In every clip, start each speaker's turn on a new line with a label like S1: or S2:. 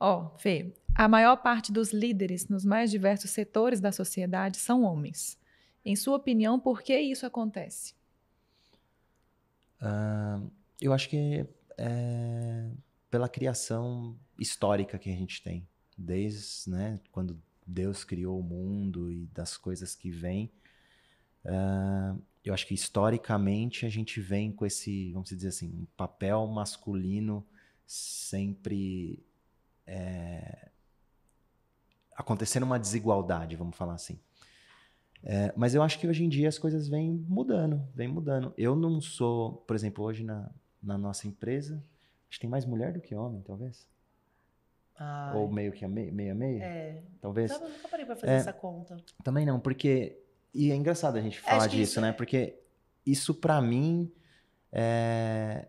S1: Ó, oh, Fê, a maior parte dos líderes nos mais diversos setores da sociedade são homens. Em sua opinião, por que isso acontece? Uh, eu acho que é pela criação histórica que a gente tem, desde né, quando Deus criou o mundo e das coisas que vêm. Uh, eu acho que historicamente a gente vem com esse, vamos dizer assim, um papel masculino sempre é, acontecendo uma desigualdade, vamos falar assim. É, mas eu acho que hoje em dia as coisas vêm mudando, vêm mudando. Eu não sou, por exemplo, hoje na, na nossa empresa, acho que tem mais mulher do que homem, talvez. Ai. Ou meio que a meia, meia? É. Talvez. Eu nunca parei pra fazer é, essa conta. Também não, porque e é engraçado a gente falar disso, isso... né? É. Porque isso para mim é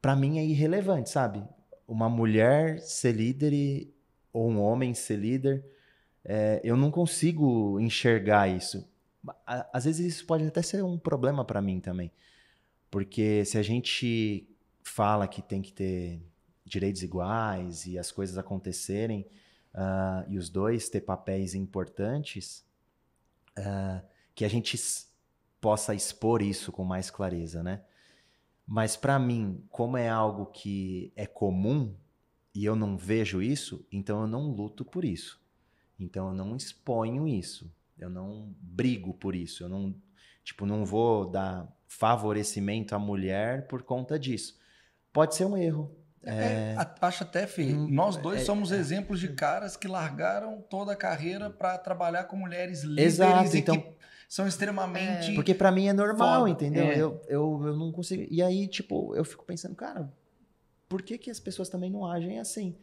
S1: para mim é irrelevante, sabe? Uma mulher ser líder e... ou um homem ser líder, é... eu não consigo enxergar isso. Às vezes isso pode até ser um problema para mim também, porque se a gente fala que tem que ter direitos iguais e as coisas acontecerem uh, e os dois ter papéis importantes, uh, que a gente possa expor isso com mais clareza, né? Mas para mim, como é algo que é comum e eu não vejo isso, então eu não luto por isso. Então eu não exponho isso. Eu não brigo por isso. Eu não, tipo, não vou dar favorecimento à mulher por conta disso. Pode ser um erro, é, é, é, acho até, feio. Uhum. nós dois é, somos é, exemplos de caras que largaram toda a carreira para trabalhar com mulheres líderes Exato, então, são extremamente. É, porque para mim é normal, foda, entendeu? Eu, eu, eu não consigo. E aí, tipo, eu fico pensando, cara, por que, que as pessoas também não agem assim?